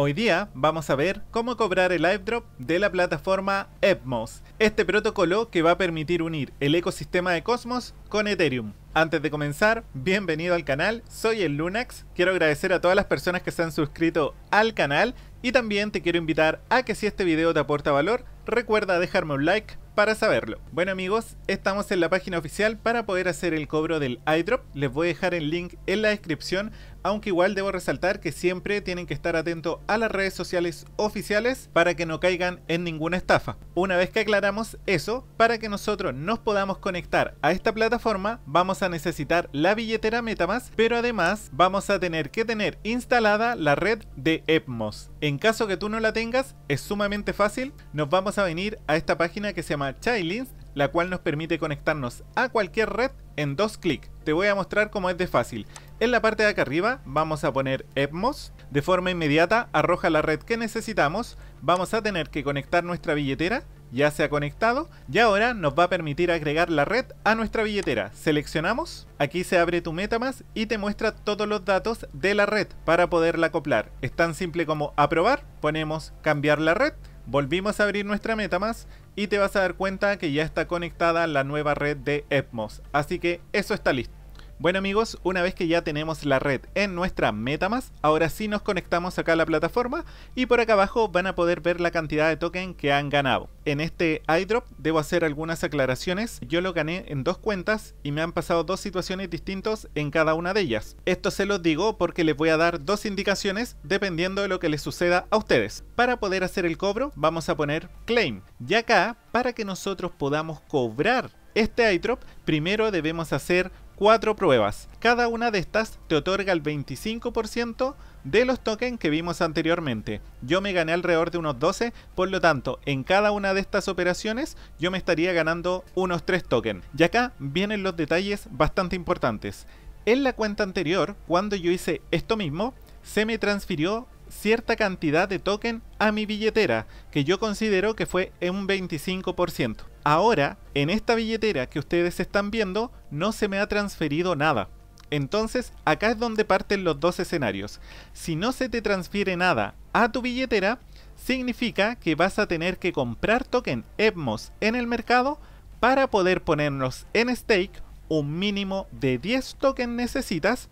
Hoy día vamos a ver cómo cobrar el airdrop de la plataforma Epmos, este protocolo que va a permitir unir el ecosistema de Cosmos con Ethereum. Antes de comenzar, bienvenido al canal, soy el Lunax, quiero agradecer a todas las personas que se han suscrito al canal y también te quiero invitar a que si este video te aporta valor, recuerda dejarme un like para saberlo. Bueno amigos, estamos en la página oficial para poder hacer el cobro del iDrop. Les voy a dejar el link en la descripción aunque igual debo resaltar que siempre tienen que estar atentos a las redes sociales oficiales para que no caigan en ninguna estafa. Una vez que aclaramos eso, para que nosotros nos podamos conectar a esta plataforma, vamos a necesitar la billetera Metamask, pero además vamos a tener que tener instalada la red de Epmos. En caso que tú no la tengas, es sumamente fácil, nos vamos a venir a esta página que se llama Chilins, la cual nos permite conectarnos a cualquier red en dos clics. Te voy a mostrar cómo es de fácil. En la parte de acá arriba vamos a poner EPMOS. De forma inmediata arroja la red que necesitamos. Vamos a tener que conectar nuestra billetera. Ya se ha conectado y ahora nos va a permitir agregar la red a nuestra billetera. Seleccionamos, aquí se abre tu MetaMask y te muestra todos los datos de la red para poderla acoplar. Es tan simple como aprobar, ponemos cambiar la red, volvimos a abrir nuestra MetaMask y te vas a dar cuenta que ya está conectada la nueva red de EPMOS. Así que eso está listo. Bueno amigos, una vez que ya tenemos la red en nuestra Metamask, ahora sí nos conectamos acá a la plataforma y por acá abajo van a poder ver la cantidad de token que han ganado. En este iDrop debo hacer algunas aclaraciones, yo lo gané en dos cuentas y me han pasado dos situaciones distintas en cada una de ellas. Esto se los digo porque les voy a dar dos indicaciones dependiendo de lo que les suceda a ustedes. Para poder hacer el cobro vamos a poner claim y acá para que nosotros podamos cobrar este iDrop, primero debemos hacer cuatro pruebas. Cada una de estas te otorga el 25% de los tokens que vimos anteriormente. Yo me gané alrededor de unos 12, por lo tanto, en cada una de estas operaciones yo me estaría ganando unos 3 tokens. Y acá vienen los detalles bastante importantes. En la cuenta anterior, cuando yo hice esto mismo, se me transfirió cierta cantidad de token a mi billetera, que yo considero que fue en un 25%. Ahora, en esta billetera que ustedes están viendo, no se me ha transferido nada. Entonces, acá es donde parten los dos escenarios. Si no se te transfiere nada a tu billetera, significa que vas a tener que comprar token EVMOS en el mercado para poder ponernos en stake un mínimo de 10 tokens necesitas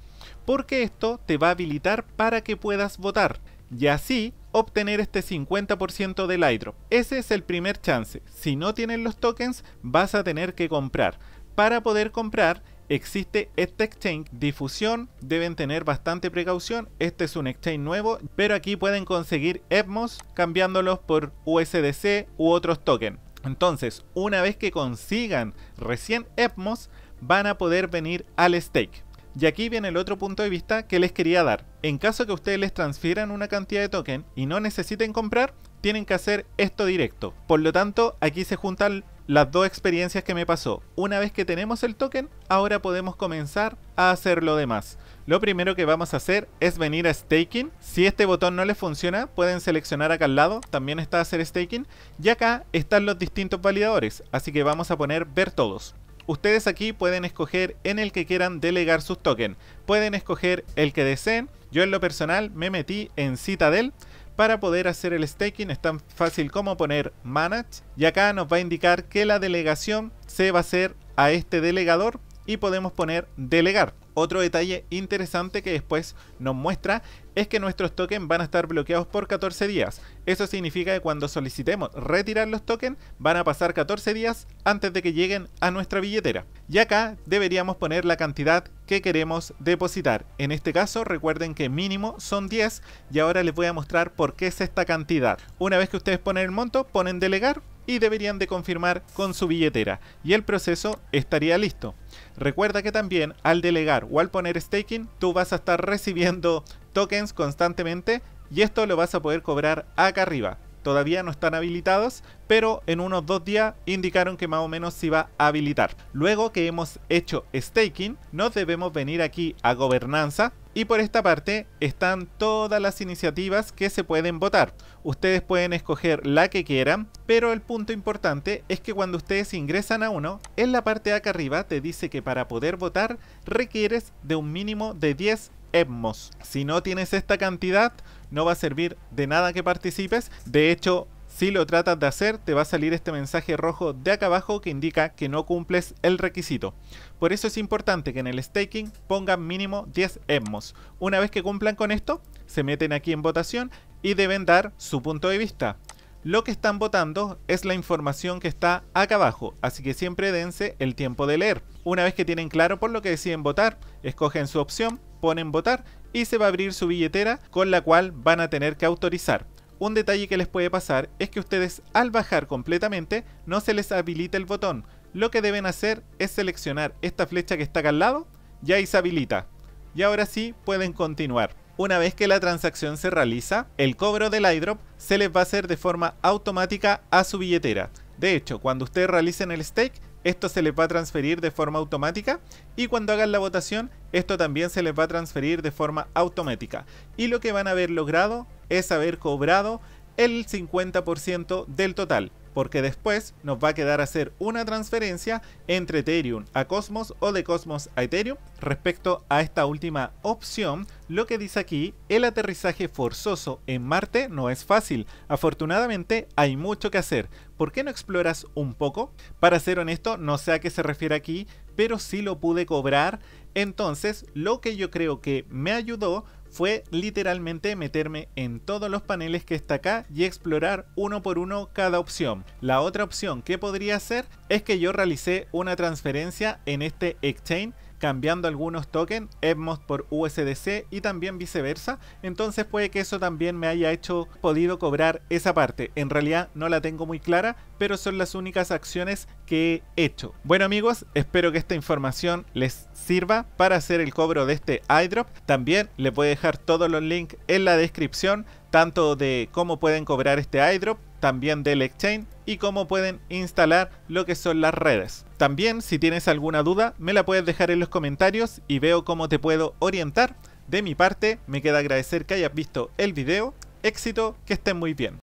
porque esto te va a habilitar para que puedas votar y así obtener este 50% del airdrop. Ese es el primer chance. Si no tienen los tokens, vas a tener que comprar. Para poder comprar, existe este exchange difusión deben tener bastante precaución este es un exchange nuevo pero aquí pueden conseguir EPMOS cambiándolos por USDC u otros tokens entonces una vez que consigan recién EPMOS van a poder venir al stake y aquí viene el otro punto de vista que les quería dar. En caso que ustedes les transfieran una cantidad de token y no necesiten comprar, tienen que hacer esto directo. Por lo tanto, aquí se juntan las dos experiencias que me pasó. Una vez que tenemos el token, ahora podemos comenzar a hacer lo demás. Lo primero que vamos a hacer es venir a staking. Si este botón no les funciona, pueden seleccionar acá al lado, también está hacer staking. Y acá están los distintos validadores, así que vamos a poner ver todos. Ustedes aquí pueden escoger en el que quieran delegar sus tokens. Pueden escoger el que deseen. Yo en lo personal me metí en Citadel. Para poder hacer el staking es tan fácil como poner Manage. Y acá nos va a indicar que la delegación se va a hacer a este delegador. Y podemos poner Delegar. Otro detalle interesante que después nos muestra es que nuestros tokens van a estar bloqueados por 14 días. Eso significa que cuando solicitemos retirar los tokens van a pasar 14 días antes de que lleguen a nuestra billetera. Y acá deberíamos poner la cantidad que queremos depositar. En este caso recuerden que mínimo son 10 y ahora les voy a mostrar por qué es esta cantidad. Una vez que ustedes ponen el monto, ponen delegar y deberían de confirmar con su billetera y el proceso estaría listo. Recuerda que también al delegar o al poner staking tú vas a estar recibiendo tokens constantemente y esto lo vas a poder cobrar acá arriba. Todavía no están habilitados, pero en unos dos días indicaron que más o menos se iba a habilitar. Luego que hemos hecho staking, nos debemos venir aquí a gobernanza y por esta parte están todas las iniciativas que se pueden votar. Ustedes pueden escoger la que quieran, pero el punto importante es que cuando ustedes ingresan a uno, en la parte de acá arriba te dice que para poder votar requieres de un mínimo de 10 EMOs. Si no tienes esta cantidad, no va a servir de nada que participes. De hecho, si lo tratas de hacer, te va a salir este mensaje rojo de acá abajo que indica que no cumples el requisito. Por eso es importante que en el staking pongan mínimo 10 EMMOS. Una vez que cumplan con esto, se meten aquí en votación y deben dar su punto de vista. Lo que están votando es la información que está acá abajo, así que siempre dense el tiempo de leer. Una vez que tienen claro por lo que deciden votar, escogen su opción, ponen votar y se va a abrir su billetera con la cual van a tener que autorizar. Un detalle que les puede pasar es que ustedes al bajar completamente no se les habilita el botón. Lo que deben hacer es seleccionar esta flecha que está acá al lado y ahí se habilita. Y ahora sí pueden continuar. Una vez que la transacción se realiza, el cobro del iDrop se les va a hacer de forma automática a su billetera. De hecho, cuando ustedes realicen el stake, esto se les va a transferir de forma automática y cuando hagan la votación, esto también se les va a transferir de forma automática. Y lo que van a haber logrado es haber cobrado el 50% del total, porque después nos va a quedar hacer una transferencia entre Ethereum a Cosmos o de Cosmos a Ethereum. Respecto a esta última opción, lo que dice aquí, el aterrizaje forzoso en Marte no es fácil. Afortunadamente hay mucho que hacer. ¿Por qué no exploras un poco? Para ser honesto, no sé a qué se refiere aquí, pero sí lo pude cobrar. Entonces, lo que yo creo que me ayudó fue literalmente meterme en todos los paneles que está acá y explorar uno por uno cada opción. La otra opción que podría hacer es que yo realicé una transferencia en este exchange cambiando algunos tokens, Edmos por USDC y también viceversa. Entonces puede que eso también me haya hecho podido cobrar esa parte. En realidad no la tengo muy clara, pero son las únicas acciones que he hecho. Bueno amigos, espero que esta información les sirva para hacer el cobro de este iDrop. También les voy a dejar todos los links en la descripción tanto de cómo pueden cobrar este iDrop también del exchange y cómo pueden instalar lo que son las redes. También si tienes alguna duda me la puedes dejar en los comentarios y veo cómo te puedo orientar. De mi parte me queda agradecer que hayas visto el video, éxito, que estén muy bien.